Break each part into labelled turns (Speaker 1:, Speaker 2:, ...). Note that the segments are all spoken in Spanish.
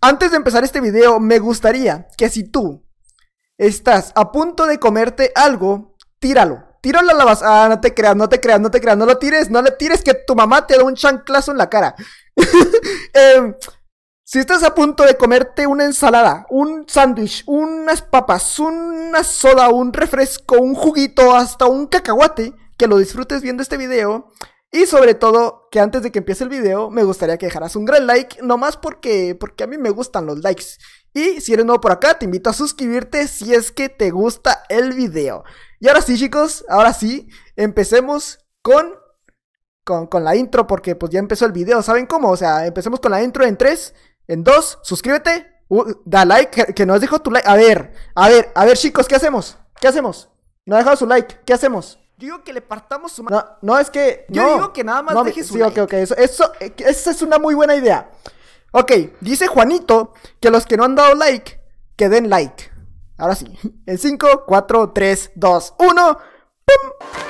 Speaker 1: Antes de empezar este video, me gustaría que si tú estás a punto de comerte algo, tíralo. Tíralo a la base. Ah, no te creas, no te creas, no te creas. No lo tires, no le tires que tu mamá te da un chanclazo en la cara. Em, si estás a punto de comerte una ensalada, un sándwich, unas papas, una soda, un refresco, un juguito, hasta un cacahuate, que lo disfrutes viendo este video, y sobre todo, que antes de que empiece el video, me gustaría que dejaras un gran like, nomás porque, porque a mí me gustan los likes. Y si eres nuevo por acá, te invito a suscribirte si es que te gusta el video. Y ahora sí, chicos, ahora sí, empecemos con, con, la intro, porque pues ya empezó el video, ¿saben cómo? O sea, empecemos con la intro en 3, en 2, suscríbete, da like, que, no has dejado tu like. A ver, a ver, a ver, chicos, ¿qué hacemos? ¿Qué hacemos? No ha dejado su like, ¿qué hacemos? Yo digo que le partamos su No, no, es que. Yo digo que nada más deje su. Sí, ok, ok. Eso, eso, esa es una muy buena idea. Ok, dice Juanito que los que no han dado like, que den like. Ahora sí. En 5, 4, 3, 2, 1. ¡Pum!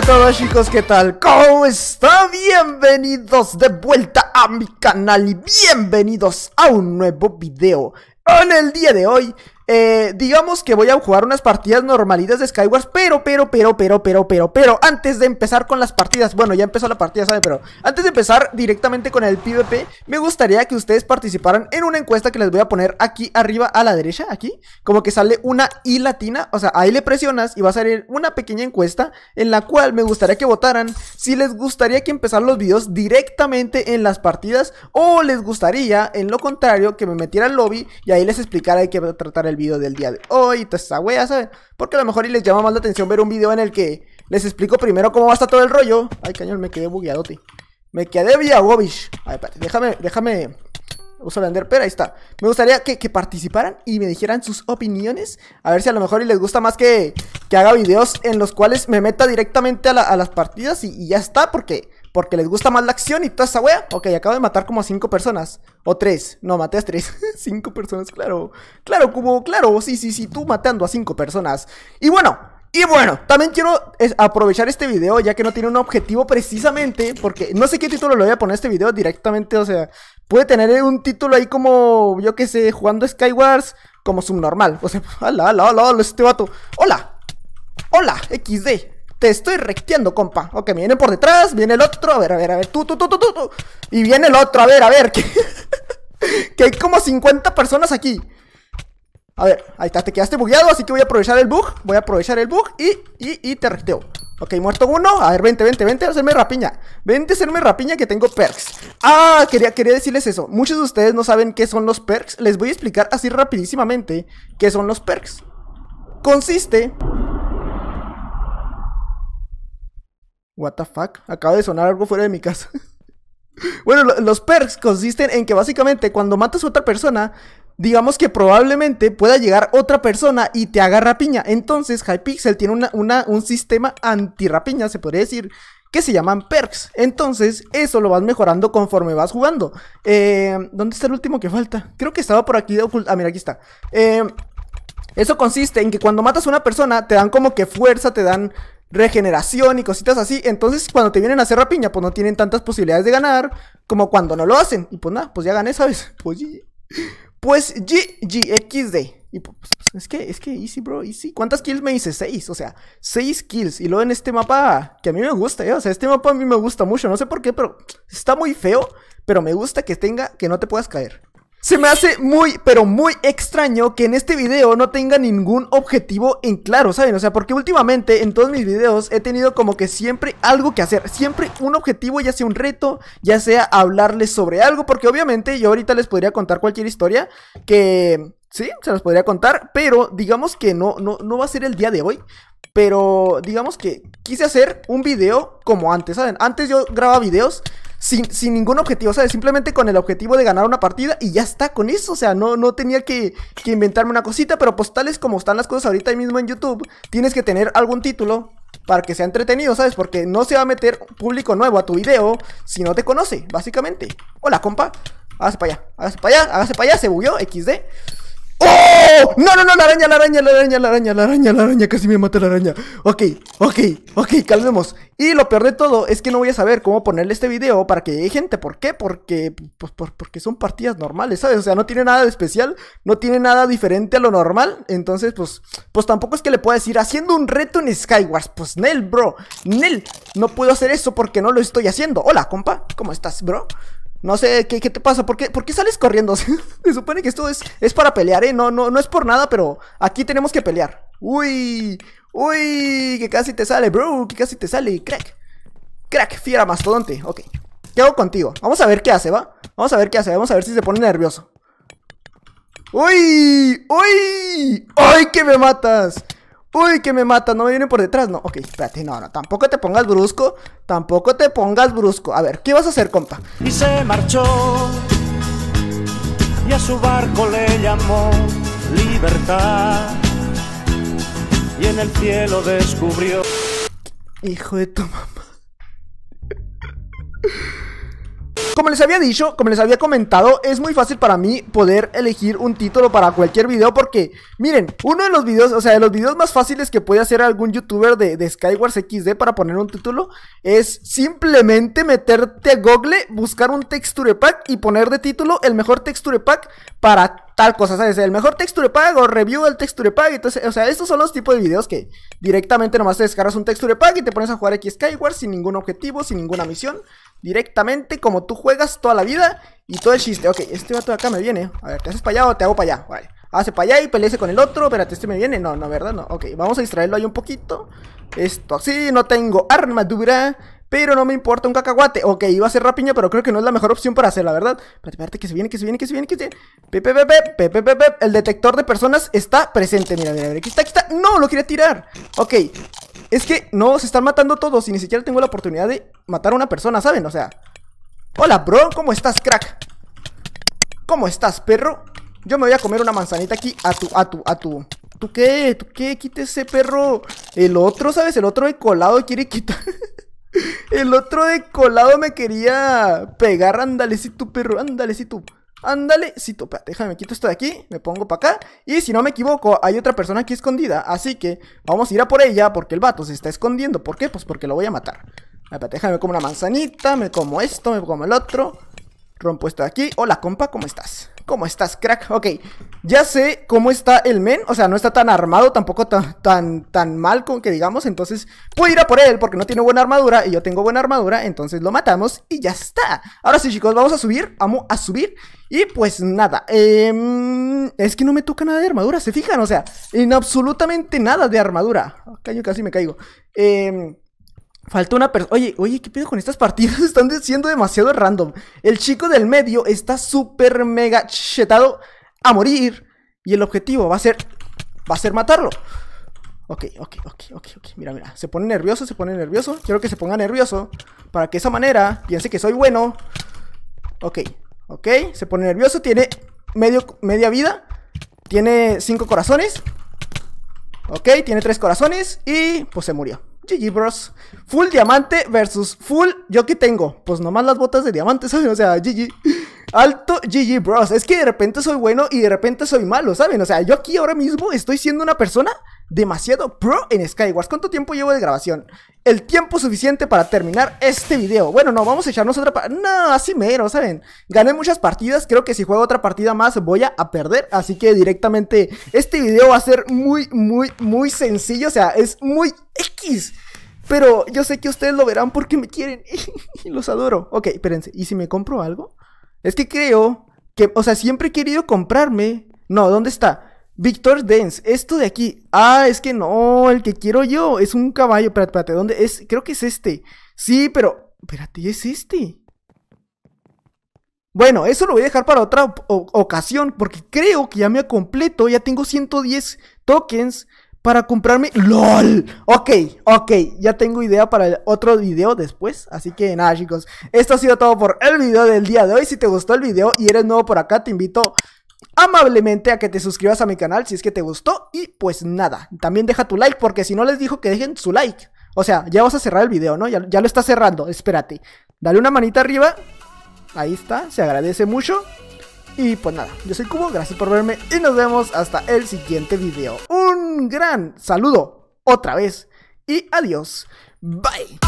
Speaker 1: Hola a todos chicos, ¿qué tal? ¿Cómo están? Bienvenidos de vuelta a mi canal y bienvenidos a un nuevo video. En el día de hoy eh, digamos que voy a jugar unas partidas normalitas de Skywars, pero, pero, pero, pero, pero, pero, pero, antes de empezar con las partidas, bueno, ya empezó la partida, ¿sabe? Pero antes de empezar directamente con el PvP, me gustaría que ustedes participaran en una encuesta que les voy a poner aquí arriba a la derecha, aquí, como que sale una I latina, o sea, ahí le presionas y va a salir una pequeña encuesta en la cual me gustaría que votaran si les gustaría que empezaran los videos directamente en las partidas o les gustaría, en lo contrario, que me metiera al lobby y ahí les explicara de qué tratar el video del día de hoy, toda esa wea, ¿saben? Porque a lo mejor y les llama más la atención ver un video en el que les explico primero cómo va a estar todo el rollo. Ay, cañón, me quedé bugueadote. Me quedé vía A déjame, déjame. Uso vender, pero ahí está. Me gustaría que, que, participaran y me dijeran sus opiniones. A ver si a lo mejor y les gusta más que que haga videos en los cuales me meta directamente a, las partidas y, ya está, porque, porque les gusta más la acción y toda esa wea. Ok, acabo de matar como a cinco personas. O tres. No, maté a tres. cinco personas, claro. Claro, como, claro, sí, sí, sí, tú matando a cinco personas. Y bueno, y bueno, también quiero aprovechar este video ya que no tiene un objetivo precisamente, porque no sé qué título le voy a poner a este video directamente, o sea, puede tener un título ahí como, yo qué sé, jugando Skywars como subnormal, o sea, Hola, hola, hola, este vato. Hola, Hola, XD. Te estoy recteando, compa. Ok, viene por detrás, viene el otro. A ver, a ver, a ver. Tú, tú, tú, tú, tú. Y viene el otro. A ver, a ver. Que, hay como 50 personas aquí. A ver, ahí está. Te quedaste bugueado, así que voy a aprovechar el bug. Voy a aprovechar el bug y, y, y te recteo. Ok, muerto uno. A ver, vente, vente, vente a hacerme rapiña. Vente a hacerme rapiña que tengo perks. Ah, quería, quería decirles eso. Muchos de ustedes no saben qué son los perks. Les voy a explicar así rapidísimamente qué son los perks. Consiste What the fuck? Acaba de sonar algo fuera de mi casa. bueno, los perks consisten en que básicamente cuando matas a otra persona, digamos que probablemente pueda llegar otra persona y te haga rapiña. Entonces, Hypixel tiene una, un sistema anti se podría decir, que se llaman perks. Entonces, eso lo vas mejorando conforme vas jugando. Eh, ¿Dónde está el último que falta? Creo que estaba por aquí Ah, mira, aquí está. Eh, eso consiste en que cuando matas a una persona, te dan como que fuerza, te dan regeneración y cositas así. Entonces, cuando te vienen a hacer rapiña, pues no tienen tantas posibilidades de ganar como cuando no lo hacen. Y pues nada, pues ya gané, ¿sabes? Pues, pues, pues Pues GGXD. Y pues, es que, es que easy, bro, easy. ¿Cuántas kills me hice? Seis, o sea, seis kills. Y luego en este mapa, que a mí me gusta, ¿eh? O sea, este mapa a mí me gusta mucho. No sé por qué, pero está muy feo. Pero me gusta que tenga, que no te puedas caer. Se me hace muy, pero muy extraño que en este video no tenga ningún objetivo en claro, ¿saben? O sea, porque últimamente en todos mis videos he tenido como que siempre algo que hacer, siempre un objetivo, ya sea un reto, ya sea hablarles sobre algo, porque obviamente yo ahorita les podría contar cualquier historia que... Sí, se las podría contar, pero digamos que no, no, no va a ser el día de hoy. Pero digamos que quise hacer un video como antes, ¿saben? Antes yo grababa videos sin, ningún objetivo, ¿sabes? Simplemente con el objetivo de ganar una partida y ya está con eso. O sea, no, no tenía que, inventarme una cosita, pero pues tales como están las cosas ahorita mismo en YouTube, tienes que tener algún título para que sea entretenido, ¿sabes? Porque no se va a meter público nuevo a tu video si no te conoce, básicamente. Hola, compa. Hágase para allá, hágase para allá, hágase para allá, se bugueó, XD. ¡Oh! No, no, no, la araña, la araña, la araña, la araña, la araña, la araña, casi me mata la araña. Ok, ok, ok, calmemos. Y lo peor de todo es que no voy a saber cómo ponerle este video para que gente. ¿Por qué? Porque, pues, porque son partidas normales, ¿sabes? O sea, no tiene nada de especial, no tiene nada diferente a lo normal. Entonces, pues, pues tampoco es que le pueda decir haciendo un reto en Skywars. Pues, Nel, bro, Nel, no puedo hacer eso porque no lo estoy haciendo. Hola, compa, ¿cómo estás, bro? No sé, ¿qué, te pasa? ¿Por qué, ¿Por qué, sales corriendo? Se supone que esto es, es para pelear, ¿eh? No, no, no es por nada, pero aquí tenemos que pelear. ¡Uy! ¡Uy! Que casi te sale, bro. Que casi te sale. Crack. Crack, fiera mastodonte. Ok. ¿Qué hago contigo? Vamos a ver qué hace, ¿va? Vamos a ver qué hace. Vamos a ver si se pone nervioso. ¡Uy! ¡Uy! ¡Ay, que me matas! Uy, que me mata, no me vienen por detrás, no. Ok, espérate, no, no, tampoco te pongas brusco. Tampoco te pongas brusco. A ver, ¿qué vas a hacer, compa? Y se marchó. Y a su barco le llamó libertad. Y en el cielo descubrió. Hijo de tu mamá. Como les había dicho, como les había comentado, es muy fácil para mí poder elegir un título para cualquier video porque, miren, uno de los videos, o sea, de los videos más fáciles que puede hacer algún youtuber de, de Skywars XD para poner un título es simplemente meterte a Google, buscar un texture pack y poner de título el mejor texture pack para tal cosa, ¿sabes? El mejor texture pack o review del texture pack. Entonces, o sea, estos son los tipos de videos que directamente nomás descargas un texture pack y te pones a jugar aquí Skywars sin ningún objetivo, sin ninguna misión directamente como tú juegas toda la vida y todo el chiste. Ok, este vato de acá me viene. A ver, ¿te haces para allá o te hago para allá? Vale. Hace para allá y pelece con el otro. Espérate, este me viene. No, no, ¿verdad? No. Ok, vamos a distraerlo ahí un poquito. Esto así, no tengo armadura. Pero no me importa un cacahuate. Ok, iba a ser rapiña, pero creo que no es la mejor opción para la ¿verdad? Espérate, espérate, que se viene, que se viene, que se viene, que se viene. Pepe, pepe, pepe, pepe, El detector de personas está presente. Mira, mira, mira. Aquí está, aquí está. No, lo quería tirar. Ok, es que no, se están matando todos y ni siquiera tengo la oportunidad de matar a una persona, ¿saben? O sea... Hola, bro, ¿cómo estás, crack? ¿Cómo estás, perro? Yo me voy a comer una manzanita aquí a tu, a tu, a tu... ¿Tú qué? ¿Tú qué? Quítese, perro. El otro, ¿sabes? El otro de colado quiere quitar... El otro de colado me quería pegar. Ándale, si tu perro, ándale, si tú. Ándale, tú, déjame quito esto de aquí, me pongo para acá. Y si no me equivoco, hay otra persona aquí escondida. Así que vamos a ir a por ella porque el vato se está escondiendo. ¿Por qué? Pues porque lo voy a matar. Déjame, déjame como una manzanita, me como esto, me como el otro. Rompo esto de aquí. Hola, compa, ¿cómo estás? ¿Cómo estás, crack? Ok, ya sé cómo está el men. O sea, no está tan armado, tampoco tan, tan, mal con que digamos. Entonces, puedo ir a por él porque no tiene buena armadura y yo tengo buena armadura. Entonces lo matamos y ya está. Ahora sí, chicos, vamos a subir. Vamos a subir. Y pues nada, em, es que no me toca nada de armadura, ¿se fijan? O sea, en absolutamente nada de armadura. yo casi me caigo. Eh... Falta una persona. Oye, oye, ¿qué pedo con estas partidas? Están siendo demasiado random. El chico del medio está súper mega chetado a morir. Y el objetivo va a ser. Va a ser matarlo. Ok, ok, ok, ok, ok. Mira, mira. Se pone nervioso, se pone nervioso. Quiero que se ponga nervioso. Para que de esa manera piense que soy bueno. Ok, ok. Se pone nervioso. Tiene medio, media vida. Tiene cinco corazones. Ok, tiene tres corazones. Y pues se murió. GG Bros. Full diamante versus full yo que tengo. Pues nomás las botas de diamante, ¿saben? O sea, GG. Alto GG Bros. Es que de repente soy bueno y de repente soy malo, ¿saben? O sea, yo aquí ahora mismo estoy siendo una persona demasiado pro en Skywars. ¿Cuánto tiempo llevo de grabación? El tiempo suficiente para terminar este video. Bueno, no, vamos a echarnos otra partida. No, así mero, ¿saben? Gané muchas partidas. Creo que si juego otra partida más voy a perder. Así que directamente este video va a ser muy, muy, muy sencillo. O sea, es muy X. Pero yo sé que ustedes lo verán porque me quieren y los adoro. Ok, espérense. ¿Y si me compro algo? Es que creo que, o sea, siempre he querido comprarme. No, ¿dónde está? Victor Dance, esto de aquí. Ah, es que no, el que quiero yo es un caballo. Espérate, espérate, ¿dónde es? Creo que es este. Sí, pero. Espérate, es este. Bueno, eso lo voy a dejar para otra ocasión, porque creo que ya me completo, ya tengo 110 tokens para comprarme. ¡LOL! Ok, ok, ya tengo idea para el otro video después. Así que nada, chicos. Esto ha sido todo por el video del día de hoy. Si te gustó el video y eres nuevo por acá, te invito amablemente a que te suscribas a mi canal si es que te gustó. Y pues nada, también deja tu like porque si no les dijo que dejen su like. O sea, ya vas a cerrar el video, ¿no? Ya, ya lo estás cerrando, espérate. Dale una manita arriba. Ahí está, se agradece mucho. Y pues nada, yo soy Cubo, gracias por verme y nos vemos hasta el siguiente video un gran saludo otra vez y adiós. Bye.